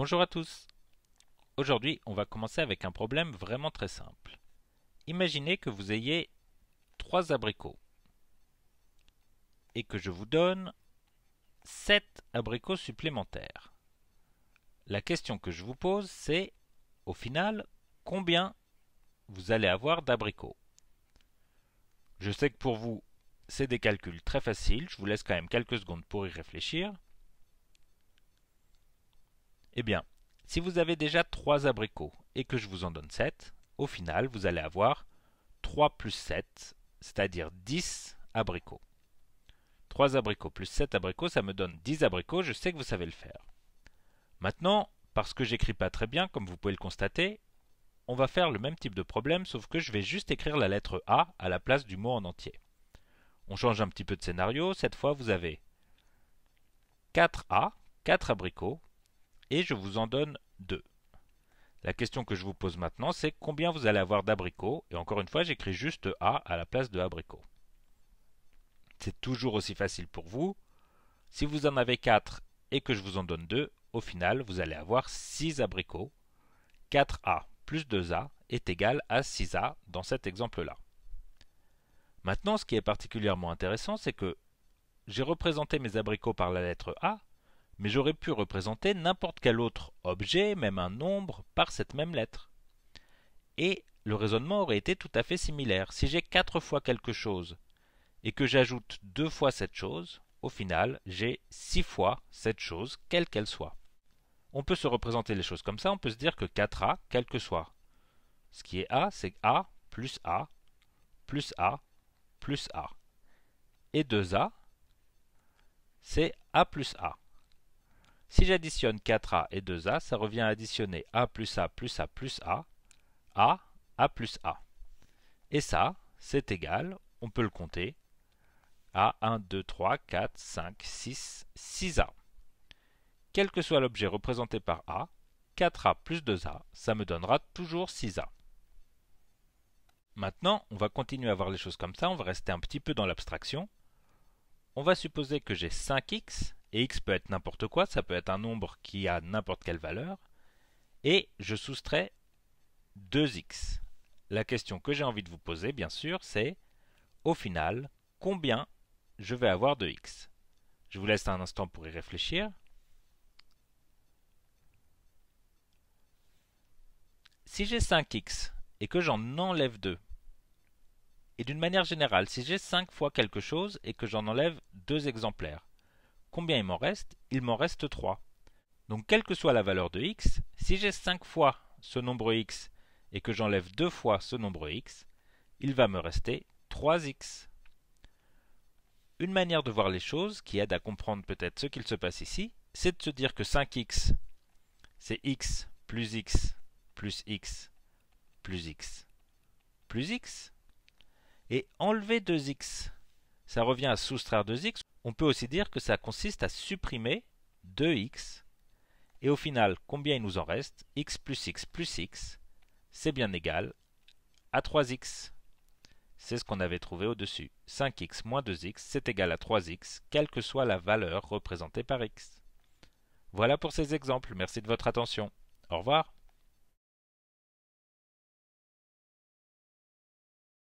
Bonjour à tous Aujourd'hui, on va commencer avec un problème vraiment très simple. Imaginez que vous ayez trois abricots et que je vous donne 7 abricots supplémentaires. La question que je vous pose, c'est au final, combien vous allez avoir d'abricots Je sais que pour vous, c'est des calculs très faciles, je vous laisse quand même quelques secondes pour y réfléchir. Eh bien, si vous avez déjà 3 abricots et que je vous en donne 7, au final, vous allez avoir 3 plus 7, c'est-à-dire 10 abricots. 3 abricots plus 7 abricots, ça me donne 10 abricots, je sais que vous savez le faire. Maintenant, parce que j'écris pas très bien, comme vous pouvez le constater, on va faire le même type de problème, sauf que je vais juste écrire la lettre A à la place du mot en entier. On change un petit peu de scénario, cette fois vous avez 4A, 4 abricots, et je vous en donne 2. La question que je vous pose maintenant, c'est combien vous allez avoir d'abricots Et encore une fois, j'écris juste A à la place de abricots. C'est toujours aussi facile pour vous. Si vous en avez 4 et que je vous en donne 2, au final, vous allez avoir 6 abricots. 4A plus 2A est égal à 6A dans cet exemple-là. Maintenant, ce qui est particulièrement intéressant, c'est que j'ai représenté mes abricots par la lettre A, mais j'aurais pu représenter n'importe quel autre objet, même un nombre, par cette même lettre. Et le raisonnement aurait été tout à fait similaire. Si j'ai 4 fois quelque chose et que j'ajoute 2 fois cette chose, au final, j'ai 6 fois cette chose, quelle qu'elle soit. On peut se représenter les choses comme ça, on peut se dire que 4A, quel que soit. Ce qui est A, c'est A plus A plus A plus A. Et 2A, c'est A plus A. Si j'additionne 4A et 2A, ça revient à additionner A plus A plus A plus A, A, A plus A. Et ça, c'est égal, on peut le compter, à 1, 2, 3, 4, 5, 6, 6A. Quel que soit l'objet représenté par A, 4A plus 2A, ça me donnera toujours 6A. Maintenant, on va continuer à voir les choses comme ça, on va rester un petit peu dans l'abstraction. On va supposer que j'ai 5x et x peut être n'importe quoi, ça peut être un nombre qui a n'importe quelle valeur, et je soustrais 2x. La question que j'ai envie de vous poser, bien sûr, c'est au final, combien je vais avoir de x Je vous laisse un instant pour y réfléchir. Si j'ai 5x et que j'en enlève 2, et d'une manière générale, si j'ai 5 fois quelque chose et que j'en enlève 2 exemplaires, Combien il m'en reste Il m'en reste 3. Donc quelle que soit la valeur de x, si j'ai 5 fois ce nombre x et que j'enlève 2 fois ce nombre x, il va me rester 3x. Une manière de voir les choses qui aide à comprendre peut-être ce qu'il se passe ici, c'est de se dire que 5x, c'est x plus x plus x plus x plus x. Et enlever 2x, ça revient à soustraire 2x on peut aussi dire que ça consiste à supprimer 2x. Et au final, combien il nous en reste x plus x plus x, c'est bien égal à 3x. C'est ce qu'on avait trouvé au-dessus. 5x moins 2x, c'est égal à 3x, quelle que soit la valeur représentée par x. Voilà pour ces exemples. Merci de votre attention. Au revoir.